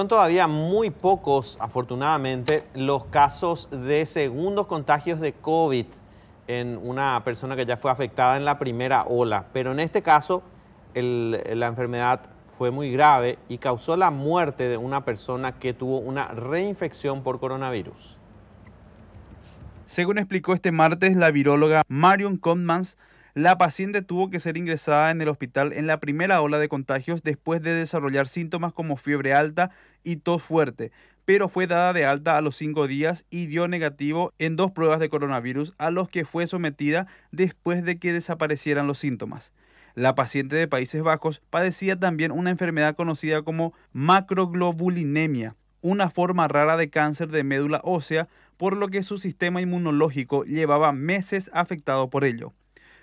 Son todavía muy pocos, afortunadamente, los casos de segundos contagios de COVID en una persona que ya fue afectada en la primera ola. Pero en este caso, la enfermedad fue muy grave y causó la muerte de una persona que tuvo una reinfección por coronavirus. Según explicó este martes la viróloga Marion Conmans, la paciente tuvo que ser ingresada en el hospital en la primera ola de contagios después de desarrollar síntomas como fiebre alta y tos fuerte, pero fue dada de alta a los cinco días y dio negativo en dos pruebas de coronavirus a los que fue sometida después de que desaparecieran los síntomas. La paciente de Países Bajos padecía también una enfermedad conocida como macroglobulinemia, una forma rara de cáncer de médula ósea, por lo que su sistema inmunológico llevaba meses afectado por ello.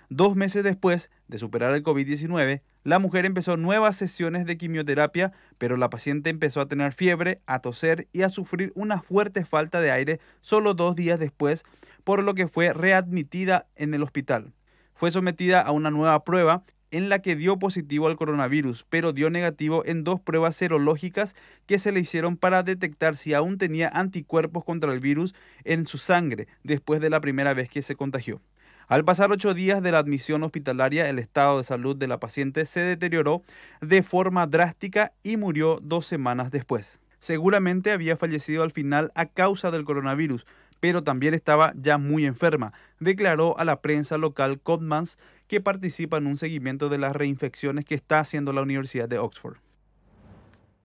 Dos meses después de superar el COVID-19, la mujer empezó nuevas sesiones de quimioterapia, pero la paciente empezó a tener fiebre, a toser y a sufrir una fuerte falta de aire solo dos días después, por lo que fue readmitida en el hospital. Fue sometida a una nueva prueba en la que dio positivo al coronavirus, pero dio negativo en dos pruebas serológicas que se le hicieron para detectar si aún tenía anticuerpos contra el virus en su sangre después de la primera vez que se contagió. Al pasar ocho días de la admisión hospitalaria, el estado de salud de la paciente se deterioró de forma drástica y murió dos semanas después. Seguramente había fallecido al final a causa del coronavirus, pero también estaba ya muy enferma, declaró a la prensa local Codmans, que participa en un seguimiento de las reinfecciones que está haciendo la Universidad de Oxford.